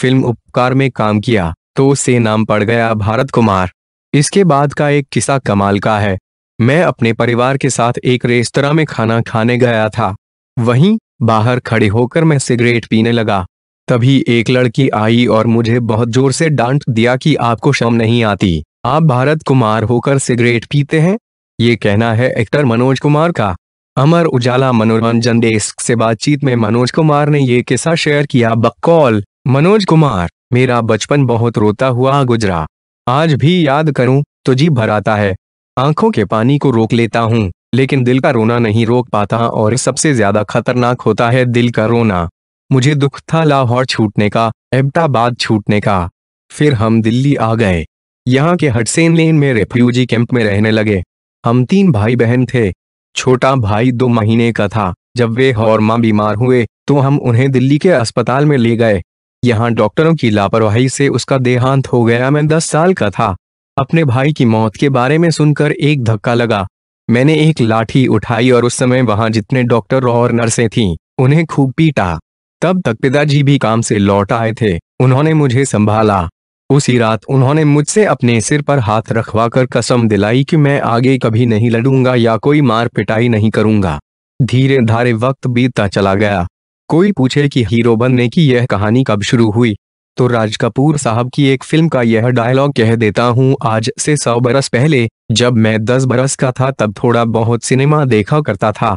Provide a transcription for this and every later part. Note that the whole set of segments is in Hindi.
फिल्म उपकार में काम किया तो उसे नाम पड़ गया भारत कुमार इसके बाद का एक किस्सा कमाल का है मैं अपने परिवार के साथ एक रेस्तरा में खाना खाने गया था वहीं बाहर खड़े होकर मैं सिगरेट पीने लगा तभी एक लड़की आई और मुझे बहुत जोर से डांट दिया कि आपको शम नहीं आती आप भारत कुमार होकर सिगरेट पीते हैं ये कहना है एक्टर मनोज कुमार का अमर उजाला मनोरंजन डेस्क से बातचीत में मनोज कुमार ने ये किस्सा शेयर किया बकौल मनोज कुमार मेरा बचपन बहुत रोता हुआ गुजरा आज भी याद करूं तो जी भर आता है आंखों के पानी को रोक लेता हूं लेकिन दिल का रोना नहीं रोक पाता और सबसे ज्यादा खतरनाक होता है दिल का रोना मुझे दुख था लाहौर छूटने का एबटाबाद छूटने का फिर हम दिल्ली आ गए यहाँ के हटसेन लेन में रेफ्यूजी कैंप में रहने लगे हम तीन भाई बहन थे छोटा भाई दो महीने का था जब वे और माँ बीमार हुए तो हम उन्हें दिल्ली के अस्पताल में ले गए यहाँ डॉक्टरों की लापरवाही से उसका देहांत हो गया मैं दस साल का था अपने भाई की मौत के बारे में सुनकर एक धक्का लगा मैंने एक लाठी उठाई और उस समय वहां जितने डॉक्टर और नर्सें थीं, उन्हें खूब पीटा तब तक पिताजी भी काम से लौट आए थे उन्होंने मुझे संभाला उसी रात उन्होंने मुझसे अपने सिर पर हाथ रखवा कर कसम दिलाई कि मैं आगे कभी नहीं लड़ूंगा या कोई मार पिटाई नहीं करूंगा धीरे धारे वक्त बीतता चला गया कोई पूछे कि हीरो बनने की यह कहानी कब शुरू हुई तो राज कपूर साहब की एक फिल्म का यह डायलॉग कह देता हूँ आज से सौ बरस पहले जब मैं दस बरस का था तब थोड़ा बहुत सिनेमा देखा करता था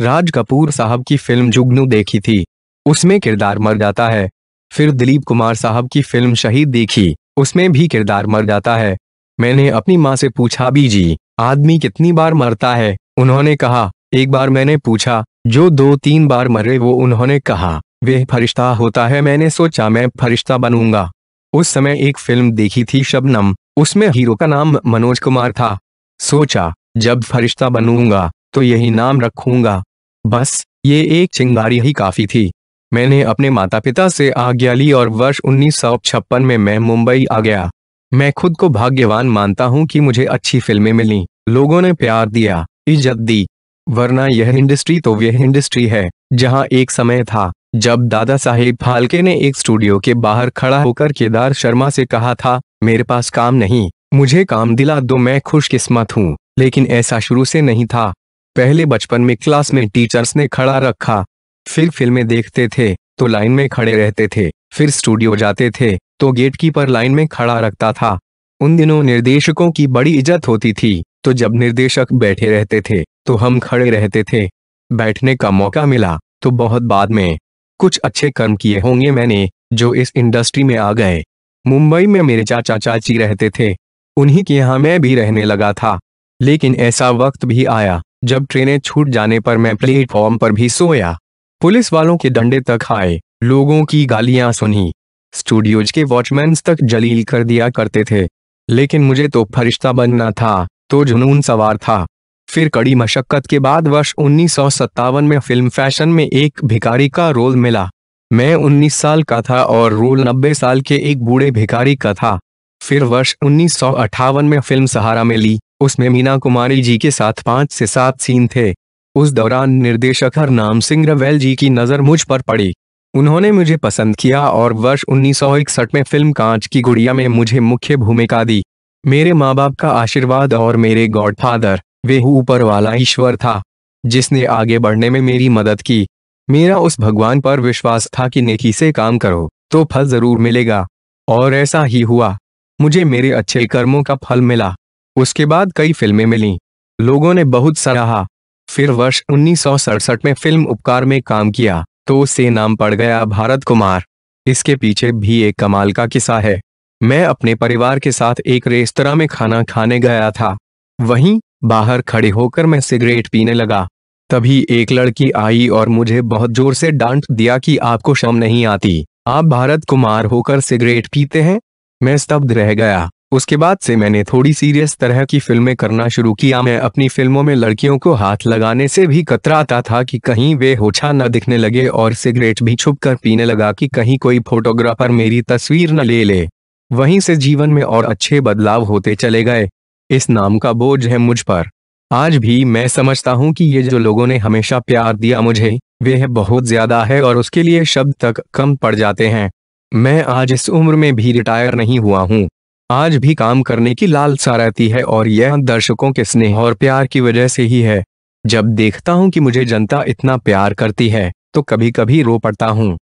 राज कपूर साहब की फिल्म जुगनू देखी थी उसमें किरदार मर जाता है फिर दिलीप कुमार साहब की फिल्म शहीद देखी उसमें भी किरदार मर जाता है मैंने अपनी माँ से पूछा बीजी आदमी कितनी बार मरता है उन्होंने कहा एक बार मैंने पूछा जो दो तीन बार मरे वो उन्होंने कहा वे फरिश्ता होता है मैंने सोचा मैं फरिश्ता बनूंगा उस समय एक फिल्म देखी थी शबनम उसमें हीरो का नाम मनोज कुमार था सोचा जब फरिश्ता बनूंगा तो यही नाम रखूंगा बस ये एक चिंगारी ही काफी थी मैंने अपने माता पिता से आज्ञा ली और वर्ष उन्नीस में मैं मुंबई आ गया मैं खुद को भाग्यवान मानता हूं कि मुझे अच्छी फिल्में मिली लोगों ने प्यार दिया इज्जत दी वरना यह इंडस्ट्री तो यह इंडस्ट्री है जहां एक समय था जब दादा साहेब फालके ने एक स्टूडियो के बाहर खड़ा होकर केदार शर्मा से कहा था मेरे पास काम नहीं मुझे काम दिला दो मैं खुशकिस्मत हूँ लेकिन ऐसा शुरू से नहीं था पहले बचपन में क्लास में टीचर्स ने खड़ा रखा फिर फिल्में देखते थे तो लाइन में खड़े रहते थे फिर स्टूडियो जाते थे तो गेट कीपर लाइन में खड़ा रखता था उन दिनों निर्देशकों की बड़ी इज्जत होती थी तो जब निर्देशक बैठे रहते थे तो हम खड़े रहते थे बैठने का मौका मिला तो बहुत बाद में कुछ अच्छे कर्म किए होंगे मैंने जो इस इंडस्ट्री में आ गए मुंबई में मेरे चाचा चाची रहते थे उन्हीं के यहाँ मैं भी रहने लगा था लेकिन ऐसा वक्त भी आया जब ट्रेनें छूट जाने पर मैं प्लेटफॉर्म पर भी सोया पुलिस वालों के डंडे तक आए लोगों की गालियां सुनी स्टूडियोज के वॉचमैन तक जलील कर दिया करते थे लेकिन मुझे तो फरिश्ता बनना था तो जुनून सवार था फिर कड़ी मशक्कत के बाद वर्ष उन्नीस में फिल्म फैशन में एक भिखारी का रोल मिला मैं 19 साल का था और रोल 90 साल के एक बूढ़े भिखारी का था फिर वर्ष उन्नीस में फिल्म सहारा में ली उसमें मीना कुमारी जी के साथ पांच से सात सीन थे उस दौरान निर्देशक हर नाम सिंह रवेल जी की नज़र मुझ पर पड़ी उन्होंने मुझे पसंद किया और वर्ष उन्नीस में फिल्म कांच की गुड़िया में मुझे मुख्य भूमिका दी मेरे माँ बाप का आशीर्वाद और मेरे गॉड फादर वे ऊपर वाला ईश्वर था जिसने आगे बढ़ने में मेरी मदद की मेरा उस भगवान पर विश्वास था कि नेकी से काम करो तो फल जरूर मिलेगा और ऐसा ही हुआ मुझे मेरे अच्छे कर्मों का फल मिला उसके बाद कई फिल्में मिली लोगों ने बहुत सराहा फिर वर्ष उन्नीस में फिल्म उपकार में काम किया तो उससे नाम पड़ गया भारत कुमार इसके पीछे भी एक कमाल का किस्सा है मैं अपने परिवार के साथ एक रेस्तरा में खाना खाने गया था वहीं बाहर खड़े होकर मैं सिगरेट पीने लगा तभी एक लड़की आई और मुझे बहुत जोर से डांट दिया कि आपको शर्म नहीं आती आप भारत कुमार होकर सिगरेट पीते हैं मैं स्तब्ध रह गया उसके बाद से मैंने थोड़ी सीरियस तरह की फिल्में करना शुरू किया मैं अपनी फिल्मों में लड़कियों को हाथ लगाने से भी कतराता था कि कहीं वे होछा न दिखने लगे और सिगरेट भी छुप कर पीने लगा कि कहीं कोई फोटोग्राफर मेरी तस्वीर न ले ले वहीं से जीवन में और अच्छे बदलाव होते चले गए इस नाम का बोझ है मुझ पर आज भी मैं समझता हूं कि ये जो लोगों ने हमेशा प्यार दिया मुझे वे बहुत ज्यादा है और उसके लिए शब्द तक कम पड़ जाते हैं मैं आज इस उम्र में भी रिटायर नहीं हुआ हूं आज भी काम करने की लालसा रहती है और यह दर्शकों के स्नेह और प्यार की वजह से ही है जब देखता हूं कि मुझे जनता इतना प्यार करती है तो कभी कभी रो पड़ता हूं